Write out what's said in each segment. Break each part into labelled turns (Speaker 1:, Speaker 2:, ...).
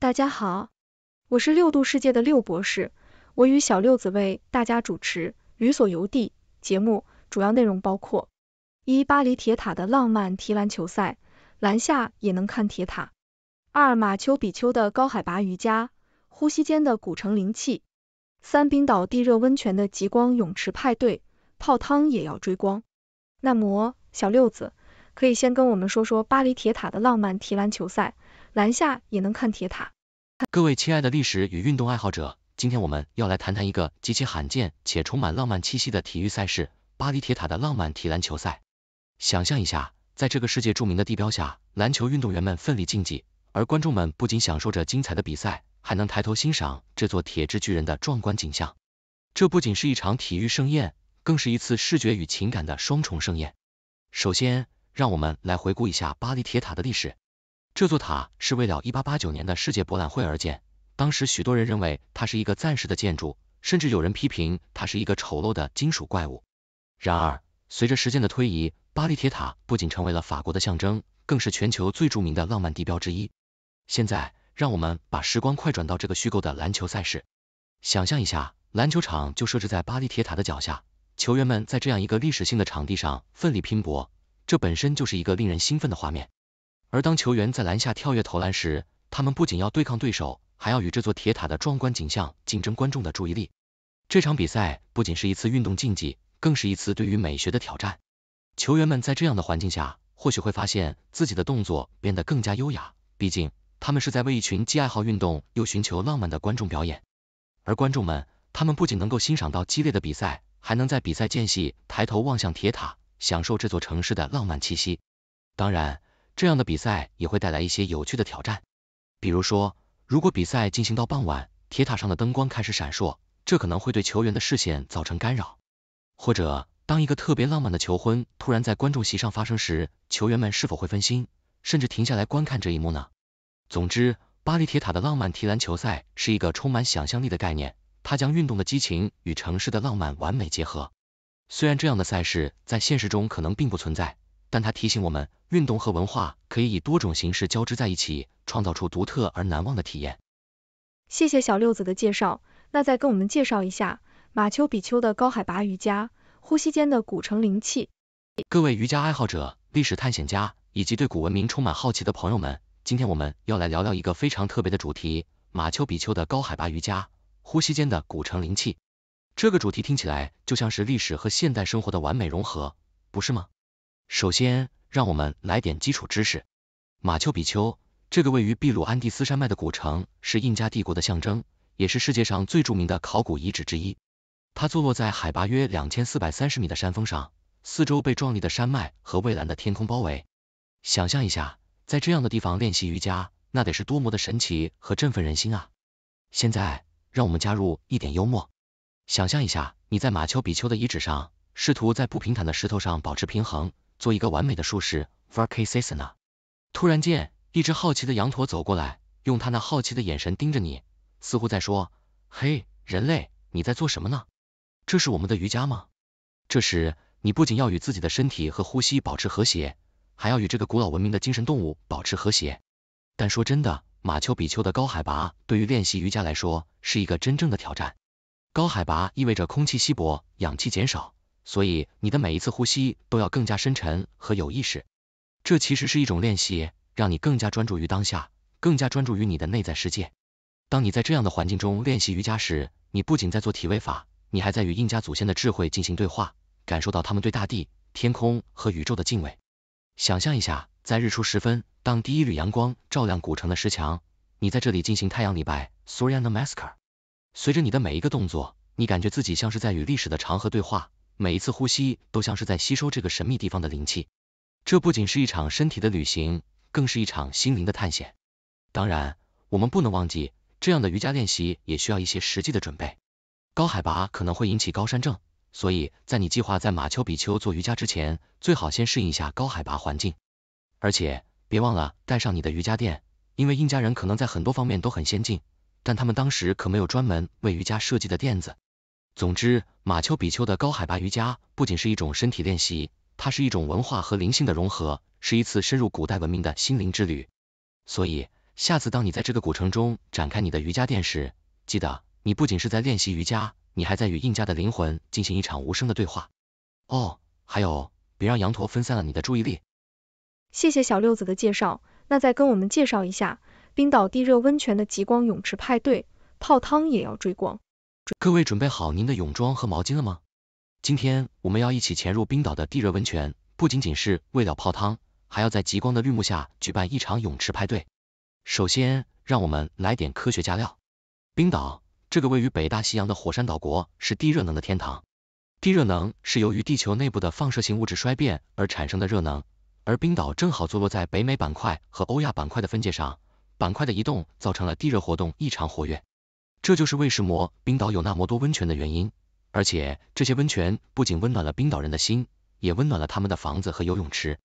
Speaker 1: 大家好，我是六度世界的六博士，我与小六子为大家主持旅所游地节目，主要内容包括：一、巴黎铁塔的浪漫踢篮球赛，篮下也能看铁塔；二、马丘比丘的高海拔瑜伽，呼吸间的古城灵气；三、冰岛地热温泉的极光泳池派对，泡汤也要追光。那么，小六子可以先跟我们说说巴黎铁塔的浪漫踢篮球赛。篮下也能看铁塔。
Speaker 2: 各位亲爱的历史与运动爱好者，今天我们要来谈谈一个极其罕见且充满浪漫气息的体育赛事——巴黎铁塔的浪漫体篮球赛。想象一下，在这个世界著名的地标下，篮球运动员们奋力竞技，而观众们不仅享受着精彩的比赛，还能抬头欣赏这座铁质巨人的壮观景象。这不仅是一场体育盛宴，更是一次视觉与情感的双重盛宴。首先，让我们来回顾一下巴黎铁塔的历史。这座塔是为了一八八九年的世界博览会而建，当时许多人认为它是一个暂时的建筑，甚至有人批评它是一个丑陋的金属怪物。然而，随着时间的推移，巴黎铁塔不仅成为了法国的象征，更是全球最著名的浪漫地标之一。现在，让我们把时光快转到这个虚构的篮球赛事，想象一下，篮球场就设置在巴黎铁塔的脚下，球员们在这样一个历史性的场地上奋力拼搏，这本身就是一个令人兴奋的画面。而当球员在篮下跳跃投篮时，他们不仅要对抗对手，还要与这座铁塔的壮观景象竞争观众的注意力。这场比赛不仅是一次运动竞技，更是一次对于美学的挑战。球员们在这样的环境下，或许会发现自己的动作变得更加优雅，毕竟他们是在为一群既爱好运动又寻求浪漫的观众表演。而观众们，他们不仅能够欣赏到激烈的比赛，还能在比赛间隙抬头望向铁塔，享受这座城市的浪漫气息。当然。这样的比赛也会带来一些有趣的挑战，比如说，如果比赛进行到傍晚，铁塔上的灯光开始闪烁，这可能会对球员的视线造成干扰；或者，当一个特别浪漫的求婚突然在观众席上发生时，球员们是否会分心，甚至停下来观看这一幕呢？总之，巴黎铁塔的浪漫踢篮球赛是一个充满想象力的概念，它将运动的激情与城市的浪漫完美结合。虽然这样的赛事在现实中可能并不存在。但它提醒我们，运动和文化可以以多种形式交织在一起，创造出独特而难忘的体验。
Speaker 1: 谢谢小六子的介绍，那再跟我们介绍一下马丘比丘的高海拔瑜伽，呼吸间的古城灵气。
Speaker 2: 各位瑜伽爱好者、历史探险家以及对古文明充满好奇的朋友们，今天我们要来聊聊一个非常特别的主题——马丘比丘的高海拔瑜伽，呼吸间的古城灵气。这个主题听起来就像是历史和现代生活的完美融合，不是吗？首先，让我们来点基础知识。马丘比丘这个位于秘鲁安第斯山脉的古城，是印加帝国的象征，也是世界上最著名的考古遗址之一。它坐落在海拔约两千四百三十米的山峰上，四周被壮丽的山脉和蔚蓝的天空包围。想象一下，在这样的地方练习瑜伽，那得是多么的神奇和振奋人心啊！现在，让我们加入一点幽默。想象一下，你在马丘比丘的遗址上，试图在不平坦的石头上保持平衡。做一个完美的术士。v a a r k s s n 突然间，一只好奇的羊驼走过来，用它那好奇的眼神盯着你，似乎在说：“嘿，人类，你在做什么呢？这是我们的瑜伽吗？”这时，你不仅要与自己的身体和呼吸保持和谐，还要与这个古老文明的精神动物保持和谐。但说真的，马丘比丘的高海拔对于练习瑜伽来说是一个真正的挑战。高海拔意味着空气稀薄，氧气减少。所以你的每一次呼吸都要更加深沉和有意识，这其实是一种练习，让你更加专注于当下，更加专注于你的内在世界。当你在这样的环境中练习瑜伽时，你不仅在做体位法，你还在与印加祖先的智慧进行对话，感受到他们对大地、天空和宇宙的敬畏。想象一下，在日出时分，当第一缕阳光照亮古城的石墙，你在这里进行太阳礼拜，Surya Namaskar，随着你的每一个动作，你感觉自己像是在与历史的长河对话。每一次呼吸都像是在吸收这个神秘地方的灵气，这不仅是一场身体的旅行，更是一场心灵的探险。当然，我们不能忘记，这样的瑜伽练习也需要一些实际的准备。高海拔可能会引起高山症，所以在你计划在马丘比丘做瑜伽之前，最好先适应一下高海拔环境。而且，别忘了带上你的瑜伽垫，因为印加人可能在很多方面都很先进，但他们当时可没有专门为瑜伽设计的垫子。总之，马丘比丘的高海拔瑜伽不仅是一种身体练习，它是一种文化和灵性的融合，是一次深入古代文明的心灵之旅。所以，下次当你在这个古城中展开你的瑜伽垫时，记得你不仅是在练习瑜伽，你还在与印加的灵魂进行一场无声的对话。哦，还有，别让羊驼分散了你的注意力。
Speaker 1: 谢谢小六子的介绍，那再跟我们介绍一下冰岛地热温泉的极光泳池派对，泡汤也要追光。
Speaker 2: 各位准备好您的泳装和毛巾了吗？今天我们要一起潜入冰岛的地热温泉，不仅仅是为了泡汤，还要在极光的绿幕下举办一场泳池派对。首先，让我们来点科学加料。冰岛这个位于北大西洋的火山岛国是地热能的天堂。地热能是由于地球内部的放射性物质衰变而产生的热能，而冰岛正好坐落在北美板块和欧亚板块的分界上，板块的移动造成了地热活动异常活跃。这就是为什么冰岛有那么多温泉的原因，而且这些温泉不仅温暖了冰岛人的心，也温暖了他们的房子和游泳池。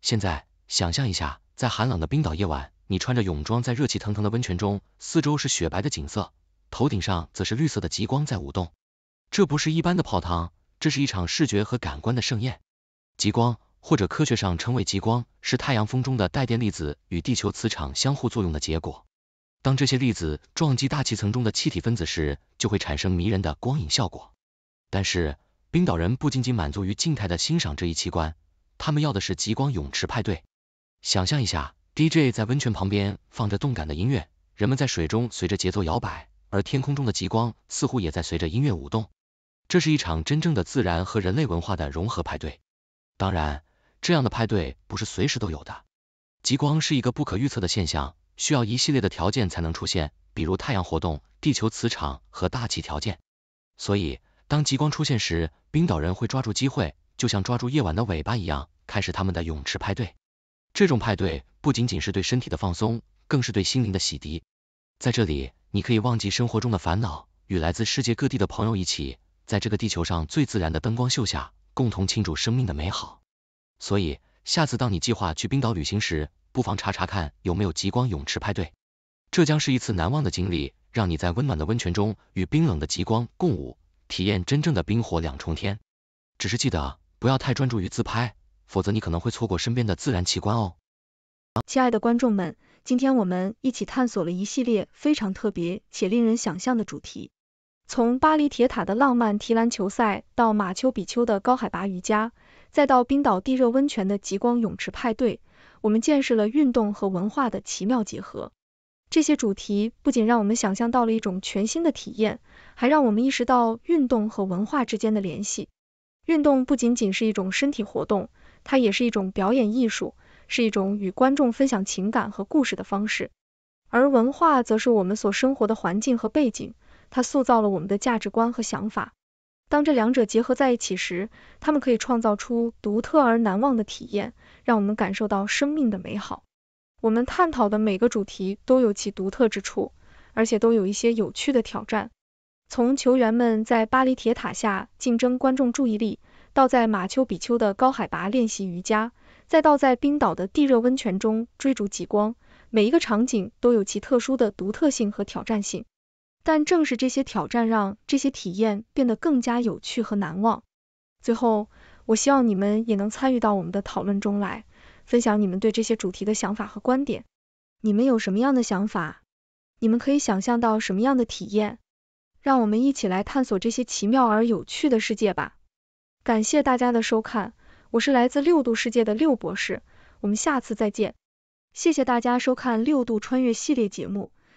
Speaker 2: 现在，想象一下，在寒冷的冰岛夜晚，你穿着泳装在热气腾腾的温泉中，四周是雪白的景色，头顶上则是绿色的极光在舞动。这不是一般的泡汤，这是一场视觉和感官的盛宴。极光，或者科学上称为极光，是太阳风中的带电粒子与地球磁场相互作用的结果。当这些粒子撞击大气层中的气体分子时，就会产生迷人的光影效果。但是，冰岛人不仅仅满足于静态的欣赏这一奇观，他们要的是极光泳池派对。想象一下，DJ 在温泉旁边放着动感的音乐，人们在水中随着节奏摇摆，而天空中的极光似乎也在随着音乐舞动。这是一场真正的自然和人类文化的融合派对。当然，这样的派对不是随时都有的，极光是一个不可预测的现象。需要一系列的条件才能出现，比如太阳活动、地球磁场和大气条件。所以，当极光出现时，冰岛人会抓住机会，就像抓住夜晚的尾巴一样，开始他们的泳池派对。这种派对不仅仅是对身体的放松，更是对心灵的洗涤。在这里，你可以忘记生活中的烦恼，与来自世界各地的朋友一起，在这个地球上最自然的灯光秀下，共同庆祝生命的美好。所以，下次当你计划去冰岛旅行时，不妨查查看有没有极光泳池派对，这将是一次难忘的经历，让你在温暖的温泉中与冰冷的极光共舞，体验真正的冰火两重天。只是记得不要太专注于自拍，否则你可能会错过身边的自然奇观哦。
Speaker 1: 亲爱的观众们，今天我们一起探索了一系列非常特别且令人想象的主题，从巴黎铁塔的浪漫提篮球赛到马丘比丘的高海拔瑜伽，再到冰岛地热温泉的极光泳池派对。我们见识了运动和文化的奇妙结合，这些主题不仅让我们想象到了一种全新的体验，还让我们意识到运动和文化之间的联系。运动不仅仅是一种身体活动，它也是一种表演艺术，是一种与观众分享情感和故事的方式。而文化则是我们所生活的环境和背景，它塑造了我们的价值观和想法。当这两者结合在一起时，它们可以创造出独特而难忘的体验，让我们感受到生命的美好。我们探讨的每个主题都有其独特之处，而且都有一些有趣的挑战。从球员们在巴黎铁塔下竞争观众注意力，到在马丘比丘的高海拔练习瑜伽，再到在冰岛的地热温泉中追逐极光，每一个场景都有其特殊的独特性和挑战性。但正是这些挑战，让这些体验变得更加有趣和难忘。最后，我希望你们也能参与到我们的讨论中来，分享你们对这些主题的想法和观点。你们有什么样的想法？你们可以想象到什么样的体验？让我们一起来探索这些奇妙而有趣的世界吧！感谢大家的收看，我是来自六度世界的六博士，我们下次再见。谢谢大家收看六度穿越系列节目。